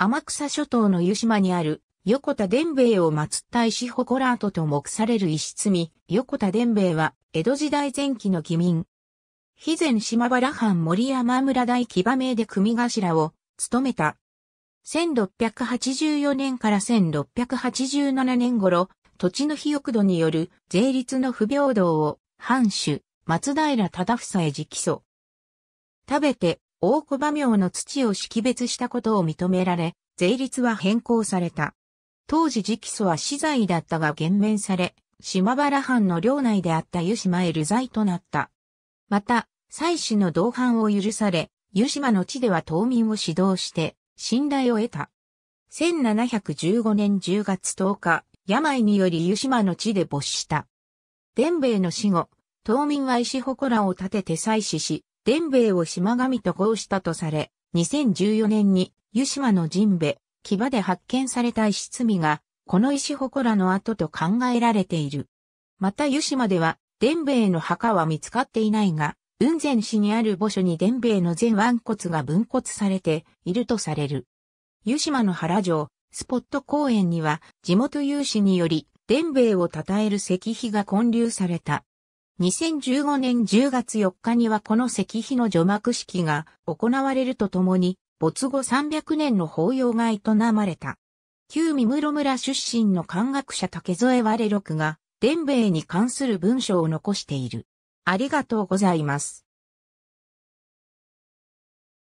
天草諸島の湯島にある、横田伝兵衛を祀った石祠跡と目される石積み、横田伝兵衛は、江戸時代前期の義民。肥前島原藩森山村大騎馬名で組頭を、務めた。1684年から1687年頃、土地の肥沃度による税率の不平等を、藩主、松平忠房へ直訴。食べて、大小馬名の土を識別したことを認められ、税率は変更された。当時直訴は死罪だったが減免され、島原藩の領内であった湯島へ流罪となった。また、妻子の同伴を許され、湯島の地では島民を指導して、信頼を得た。1715年10月10日、病により湯島の地で没した。伝兵衛の死後、島民は石祠を建てて祭祀し、伝兵衛を島神とうしたとされ、2014年に湯島の神兵衛、牙で発見された石積みが、この石祠の跡と考えられている。また湯島では、伝兵衛の墓は見つかっていないが、雲仙市にある墓所に伝兵衛の全腕骨が分骨されているとされる。湯島の原城、スポット公園には、地元有志により、伝兵衛を称える石碑が建立された。2015年10月4日にはこの石碑の除幕式が行われるとともに、没後300年の法要が営まれた。旧三室村出身の漢学者竹添我六が、伝兵衛に関する文章を残している。ありがとうございます。